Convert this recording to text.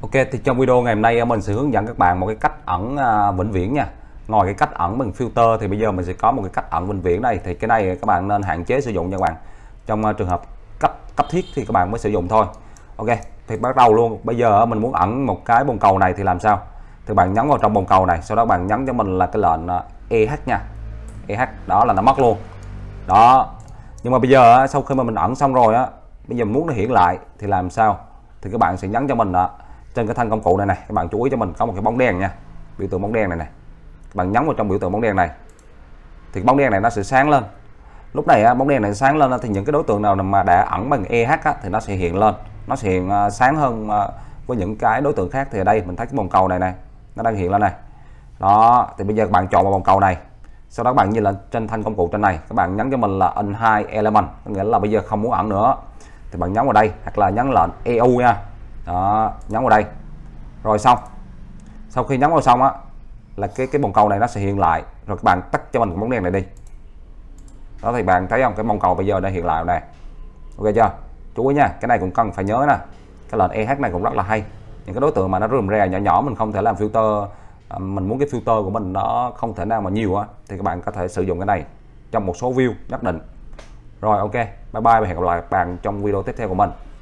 Ok thì trong video ngày hôm nay mình sẽ hướng dẫn các bạn một cái cách ẩn à, vĩnh viễn nha Ngoài cái cách ẩn bằng filter thì bây giờ mình sẽ có một cái cách ẩn vĩnh viễn này thì cái này các bạn nên hạn chế sử dụng nha các bạn trong à, trường hợp cấp cấp thiết thì các bạn mới sử dụng thôi Ok thì bắt đầu luôn bây giờ mình muốn ẩn một cái bồn cầu này thì làm sao thì bạn nhấn vào trong bồn cầu này sau đó bạn nhấn cho mình là cái lệnh EH nha EH đó là nó mất luôn đó nhưng mà bây giờ sau khi mà mình ẩn xong rồi á bây giờ muốn nó hiển lại thì làm sao thì các bạn sẽ nhấn cho mình là trên cái thanh công cụ này này các bạn chú ý cho mình có một cái bóng đen nha biểu tượng bóng đen này này các bạn nhấn vào trong biểu tượng bóng đen này thì bóng đen này nó sẽ sáng lên lúc này bóng đen này sáng lên thì những cái đối tượng nào mà đã ẩn bằng EH thì nó sẽ hiện lên nó sẽ hiện à, sáng hơn à, với những cái đối tượng khác thì ở đây mình thấy cái vòng cầu này này nó đang hiện lên này đó thì bây giờ các bạn chọn vào vòng cầu này sau đó các bạn nhìn lên trên thanh công cụ trên này các bạn nhấn cho mình là in hai element có nghĩa là bây giờ không muốn ẩn nữa thì bạn nhấn vào đây hoặc là nhấn lệnh EU nha đó nhấn vào đây rồi xong sau khi nhấn vào xong á là cái cái bồn cầu này nó sẽ hiện lại rồi các bạn tắt cho mình cái bóng đèn này đi đó thì bạn thấy không cái bông cầu bây giờ đã hiện lại này ok chưa chú ý nha cái này cũng cần phải nhớ nè cái lệnh eh này cũng rất là hay những cái đối tượng mà nó rườm rè nhỏ nhỏ mình không thể làm filter à, mình muốn cái filter của mình nó không thể nào mà nhiều á thì các bạn có thể sử dụng cái này trong một số view nhất định rồi ok bye bye và hẹn gặp lại các bạn trong video tiếp theo của mình